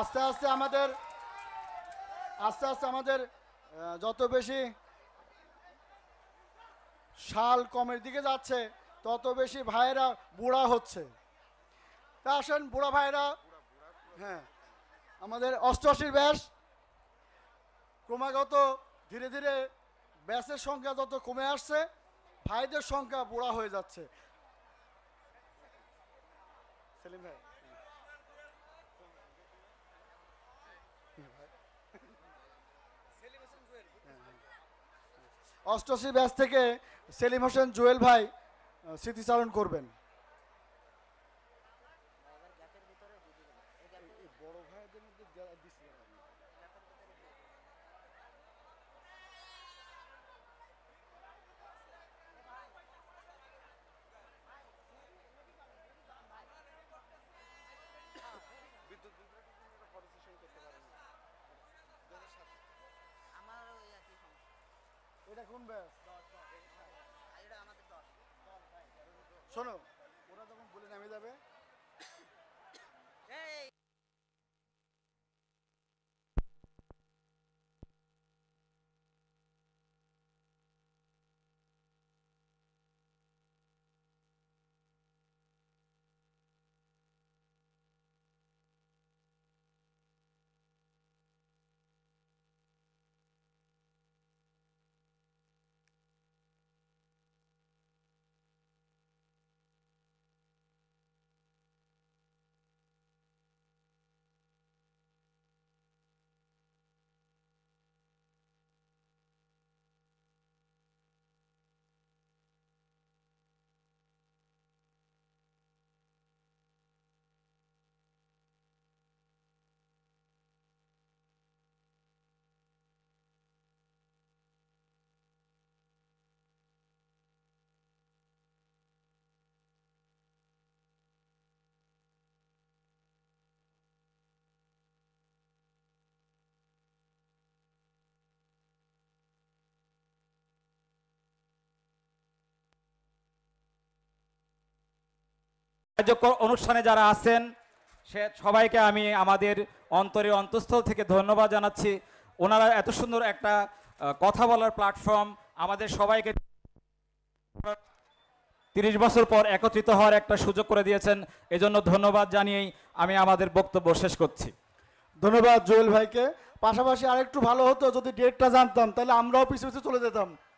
আস্তে আস্তে আমাদের আস্তে আস্তে আমাদের যত বেশি শাল কমের দিকে যাচ্ছে তত বেশি ভাইয়েরা বুড়া হচ্ছে তা আসেন বুড়া ভাইরা হ্যাঁ আমাদের অষ্টআশির ব্যাস ক্রমাগত ধীরে ধীরে ব্যাসের সংখ্যা যত কমে আসছে ভাইদের সংখ্যা বুড়া হয়ে যাচ্ছে সেলিম ভাই ব্যাচ হ্যাঁ। থেকে সেলিম হোসেন জুয়েল ভাই স্মৃতিচারণ করবেন বড় মধ্যে কোন ব্যাস শোনো ওরা যখন বলে নেমে যাবে আয়োজক অনুষ্ঠানে যারা আছেন সে সবাইকে আমি আমাদের অন্তরে অন্তঃস্থল থেকে ধন্যবাদ জানাচ্ছি ওনারা এত সুন্দর একটা কথা বলার প্ল্যাটফর্ম আমাদের সবাইকে তিরিশ বছর পর একত্রিত হওয়ার একটা সুযোগ করে দিয়েছেন এজন্য ধন্যবাদ জানিয়েই আমি আমাদের বক্তব্য শেষ করছি ধন্যবাদ জুয়েল ভাইকে পাশাপাশি আরেকটু ভালো হতো যদি ডেটটা জানতাম তাহলে আমরাও পিছু পিছু চলে যেতাম